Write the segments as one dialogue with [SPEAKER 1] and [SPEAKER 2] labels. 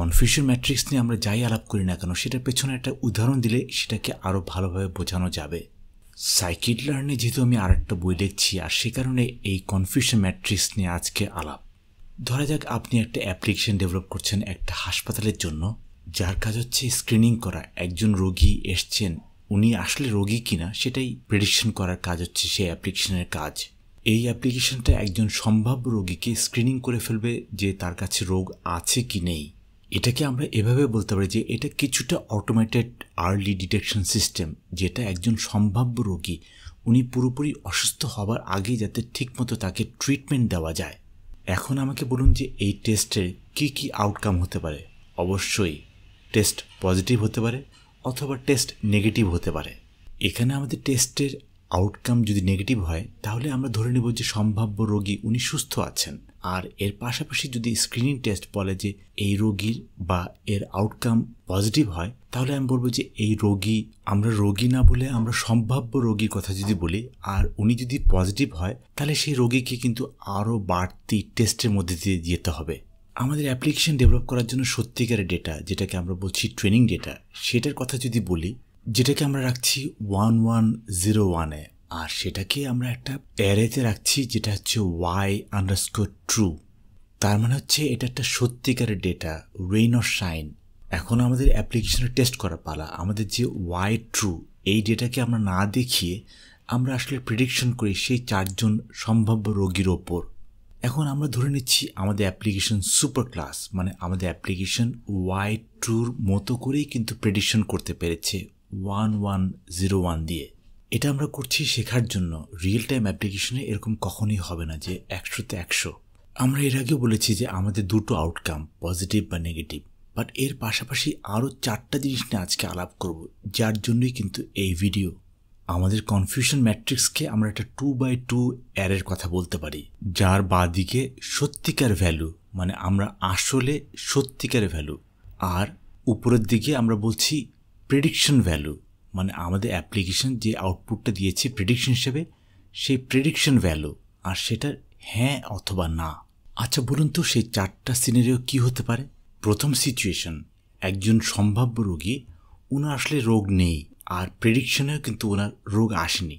[SPEAKER 1] confusion matrix নিয়ে আমরা যাই আলাপ করি না কেন সেটার পেছনে একটা উদাহরণ দিলে সেটাকে আরও ভালোভাবে বোঝানো যাবে সাইকিড লার্নে যেহেতু আমি আর একটা বই লিখছি আর সে কারণে এই কনফিউশন ম্যাট্রিক্স নিয়ে আজকে আলাপ ধরা যাক আপনি একটা অ্যাপ্লিকেশন ডেভেলপ করছেন একটা হাসপাতালের জন্য যার কাজ হচ্ছে স্ক্রিনিং করা একজন রোগী এসছেন উনি আসলে রোগী কিনা সেটাই প্রেডিকশন করার কাজ হচ্ছে সেই অ্যাপ্লিকেশনের কাজ এই অ্যাপ্লিকেশনটা একজন সম্ভাব্য রোগীকে স্ক্রিনিং করে ফেলবে যে তার কাছে রোগ আছে কি নেই এটাকে আমরা এভাবে বলতে পারি যে এটা কিছুটা অটোমেটেড আর্লি ডিটেকশন সিস্টেম যেটা একজন সম্ভাব্য রোগী উনি পুরোপুরি অসুস্থ হবার আগে যাতে ঠিকমতো তাকে ট্রিটমেন্ট দেওয়া যায় এখন আমাকে বলুন যে এই টেস্টের কি কি আউটকাম হতে পারে অবশ্যই টেস্ট পজিটিভ হতে পারে অথবা টেস্ট নেগেটিভ হতে পারে এখানে আমাদের টেস্টের আউটকাম যদি নেগেটিভ হয় তাহলে আমরা ধরে নেব যে সম্ভাব্য রোগী উনি সুস্থ আছেন আর এর পাশাপাশি যদি স্ক্রিনিং টেস্ট বলে যে এই রোগীর বা এর আউটকাম পজিটিভ হয় তাহলে আমি বলবো যে এই রোগী আমরা রোগী না বলে আমরা সম্ভাব্য রোগীর কথা যদি বলি আর উনি যদি পজিটিভ হয় তাহলে সেই রোগীকে কিন্তু আরও বাড়তি টেস্টের মধ্যে দিয়ে যেতে হবে আমাদের অ্যাপ্লিকেশন ডেভেলপ করার জন্য সত্যিকারের ডেটা যেটাকে আমরা বলছি ট্রেনিং ডেটা সেটার কথা যদি বলি যেটাকে আমরা রাখছি ওয়ান ওয়ান জিরো ওয়ানে আর সেটাকে আমরা একটা অ্যারেতে রাখছি যেটা হচ্ছে ওয়াই আন্ডারস্কোর ট্রু তার মানে হচ্ছে এটা একটা সত্যিকারের ডেটা রেইন অর শাইন এখন আমাদের অ্যাপ্লিকেশনে টেস্ট করা পালা আমাদের যে ওয়াই ট্রু এই ডেটাকে আমরা না দেখিয়ে আমরা আসলে প্রেডিকশন করি সেই চারজন সম্ভাব্য রোগীর ওপর এখন আমরা ধরে নিচ্ছি আমাদের অ্যাপ্লিকেশন সুপার ক্লাস মানে আমাদের অ্যাপ্লিকেশন ওয়াই ট্রুর মতো করেই কিন্তু প্রেডিকশন করতে পেরেছে ওয়ান ওয়ান জিরো ওয়ান দিয়ে এটা আমরা করছি শেখার জন্য রিয়েল টাইম অ্যাপ্লিকেশনে এরকম কখনই হবে না যে একশোতে একশো আমরা এর আগেও বলেছি যে আমাদের দুটো আউটকাম পজিটিভ বা নেগেটিভ বাট এর পাশাপাশি আরও চারটা জিনিস নিয়ে আজকে আলাপ করব যার জন্যই কিন্তু এই ভিডিও আমাদের কনফিউশন ম্যাট্রিক্সকে আমরা একটা টু বাই টু অ্যারের কথা বলতে পারি যার বাদিকে সত্যিকার ভ্যালু মানে আমরা আসলে সত্যিকার ভ্যালু আর উপরের দিকে আমরা বলছি প্রেডিকশন ভ্যালু মানে আমাদের অ্যাপ্লিকেশন যে আউটপুটটা দিয়েছে প্রেডিকশন হিসেবে সেই প্রেডিকশন ভ্যালু আর সেটা হ্যাঁ অথবা না আচ্ছা বলুন তো সেই চারটা সিনারিও কি হতে পারে প্রথম সিচুয়েশন একজন সম্ভাব্য রোগী ওনার আসলে রোগ নেই আর প্রেডিকশনেও কিন্তু ওনার রোগ আসেনি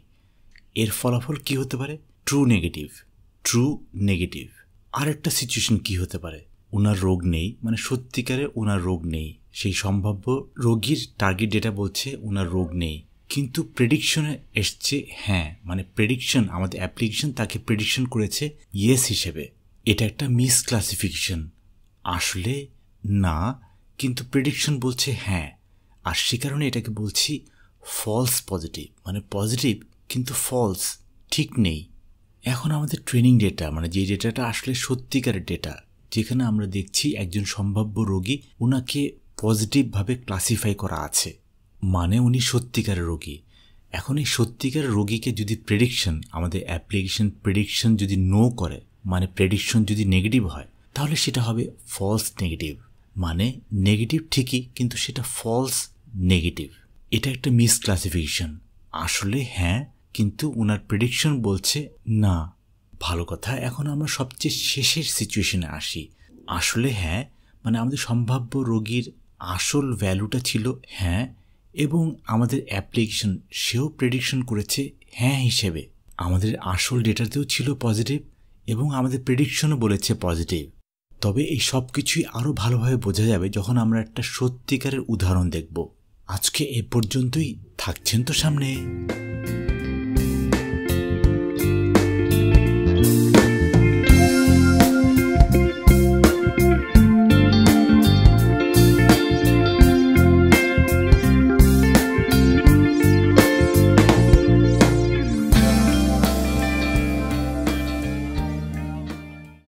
[SPEAKER 1] এর ফলাফল কি হতে পারে ট্রু নেগেটিভ ট্রু নেগেটিভ আরেকটা সিচুয়েশন কি হতে পারে ওনার রোগ নেই মানে সত্যিকারে ওনার রোগ নেই সেই সম্ভাব্য রোগীর টার্গেট ডেটা বলছে ওনার রোগ নেই কিন্তু প্রেডিকশনে এসছে হ্যাঁ মানে প্রেডিকশন আমাদের অ্যাপ্লিকেশন তাকে প্রেডিকশন করেছে ইয়েস হিসেবে এটা একটা মিস ক্লাসিফিকেশন আসলে না কিন্তু প্রেডিকশন বলছে হ্যাঁ আর সে কারণে এটাকে বলছি ফলস পজিটিভ মানে পজিটিভ কিন্তু ফলস ঠিক নেই এখন আমাদের ট্রেনিং ডেটা মানে যে ডেটাটা আসলে সত্যিকারের ডেটা যেখানে আমরা দেখছি একজন সম্ভাব্য রোগী ওনাকে পজিটিভভাবে ক্লাসিফাই করা আছে মানে উনি সত্যিকারের রোগী এখন এই সত্যিকার রোগীকে যদি প্রেডিকশন আমাদের অ্যাপ্লিকেশন প্রেডিকশন যদি নো করে মানে প্রেডিকশন যদি নেগেটিভ হয় তাহলে সেটা হবে ফলস নেগেটিভ মানে নেগেটিভ ঠিকই কিন্তু সেটা ফলস নেগেটিভ এটা একটা মিস ক্লাসিফিকেশন আসলে হ্যাঁ কিন্তু ওনার প্রেডিকশন বলছে না ভালো কথা এখন আমরা সবচেয়ে শেষের সিচুয়েশনে আসি আসলে হ্যাঁ মানে আমাদের সম্ভাব্য রোগীর আসল ভ্যালুটা ছিল হ্যাঁ এবং আমাদের অ্যাপ্লিকেশন সেও প্রেডিকশন করেছে হ্যাঁ হিসেবে আমাদের আসল ডেটাতেও ছিল পজিটিভ এবং আমাদের প্রেডিকশনও বলেছে পজিটিভ তবে এই সব কিছুই আরও ভালোভাবে বোঝা যাবে যখন আমরা একটা সত্যিকারের উদাহরণ দেখব আজকে এ পর্যন্তই থাকছেন তো সামনে